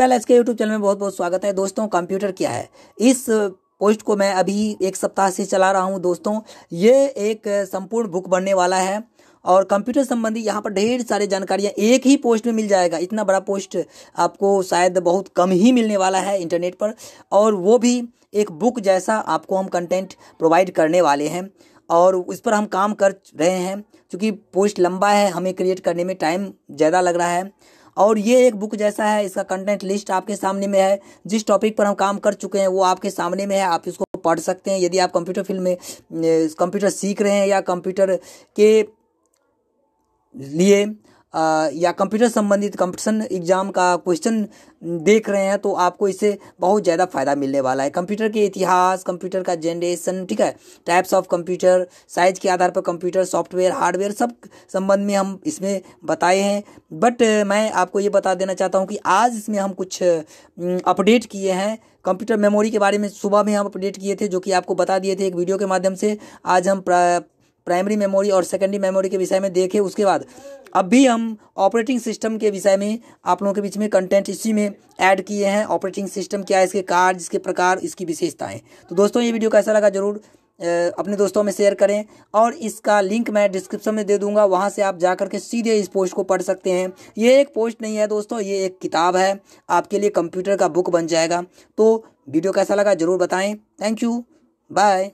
पहले इसके YouTube channel में बहुत बहुत स्वागत है दोस्तों कंप्यूटर क्या है इस पोस्ट को मैं अभी एक सप्ताह से चला रहा हूँ दोस्तों ये एक संपूर्ण बुक बनने वाला है और कंप्यूटर संबंधी यहाँ पर ढेर सारे जानकारियाँ एक ही पोस्ट में मिल जाएगा इतना बड़ा पोस्ट आपको शायद बहुत कम ही मिलने वाला है इंटरनेट पर और वो भी एक बुक जैसा आपको हम कंटेंट प्रोवाइड करने वाले हैं और इस पर हम काम कर रहे हैं क्योंकि पोस्ट लंबा है हमें क्रिएट करने में टाइम ज़्यादा लग रहा है और ये एक बुक जैसा है इसका कंटेंट लिस्ट आपके सामने में है जिस टॉपिक पर हम काम कर चुके हैं वो आपके सामने में है आप इसको पढ़ सकते हैं यदि आप कंप्यूटर फील्ड में कंप्यूटर सीख रहे हैं या कंप्यूटर के लिए या कंप्यूटर संबंधित कंपटीशन एग्ज़ाम का क्वेश्चन देख रहे हैं तो आपको इससे बहुत ज़्यादा फ़ायदा मिलने वाला है कंप्यूटर के इतिहास कंप्यूटर का जनरेशन ठीक है टाइप्स ऑफ कंप्यूटर साइज के आधार पर कंप्यूटर सॉफ्टवेयर हार्डवेयर सब संबंध में हम इसमें बताए हैं बट मैं आपको ये बता देना चाहता हूँ कि आज इसमें हम कुछ अपडेट किए हैं कंप्यूटर मेमोरी के बारे में सुबह में हम अपडेट किए थे जो कि आपको बता दिए थे एक वीडियो के माध्यम से आज हम प्राइमरी मेमोरी और सेकेंडरी मेमोरी के विषय में देखे उसके बाद अब भी हम ऑपरेटिंग सिस्टम के विषय में आप लोगों के बीच में कंटेंट इसी में ऐड किए हैं ऑपरेटिंग सिस्टम क्या है इसके कार्य इसके प्रकार इसकी विशेषताएँ तो दोस्तों ये वीडियो कैसा लगा जरूर अपने दोस्तों में शेयर करें और इसका लिंक मैं डिस्क्रिप्शन में दे दूंगा वहाँ से आप जा के सीधे इस पोस्ट को पढ़ सकते हैं ये एक पोस्ट नहीं है दोस्तों ये एक किताब है आपके लिए कंप्यूटर का बुक बन जाएगा तो वीडियो कैसा लगा ज़रूर बताएं थैंक यू बाय